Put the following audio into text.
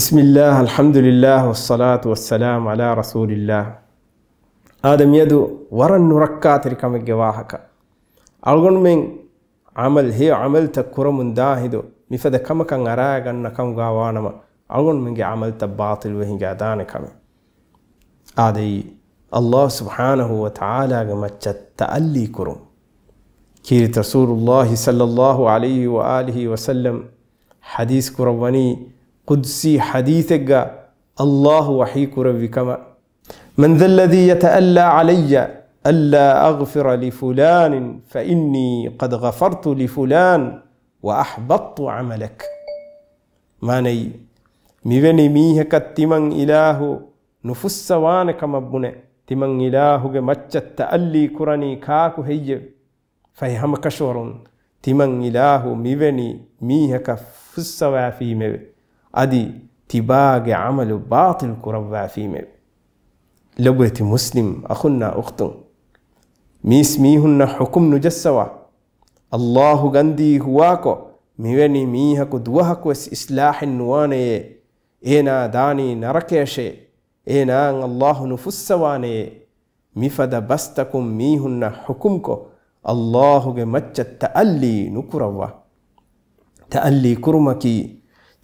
بسم الله الحمد لله والصلاة والسلام على رسول الله آدم يدو ورن نركا تركم الجواهك ألغن من عمل هي عمل تكرم من داهدو مفدا كم كان أراك أن كم غوانما ألغن من عمل تباطل وهن جادان كم آدي الله سبحانه وتعالى كما تألي كرم كيرت رسول الله صلى الله عليه وآله وسلم حديث كرواني قدسي حديثك الله وحيك ربي من ذا الذي يتألى علي ألا أغفر لفلان فإني قد غفرت لفلان وأحبطت عملك ماني ميوني ميهك تمن إله نفس وانك مبنى تمن إله مجة تألي كرني كاكو هي فيهم كشور تمن إله ميوني ميهك فسوا في مبنى ادي تباقي عمل باطل كربع في مب لبيت مسلم أخنا أخت ميس ميهن حكم نجسوا الله غندي هواكو ميوني دوهك دوهكو إصلاح نواني إينا داني نركيشي إينا الله نفسواني مفد بستكم ميهن حكمكو الله مجد تألي نكروا تألي كرمكي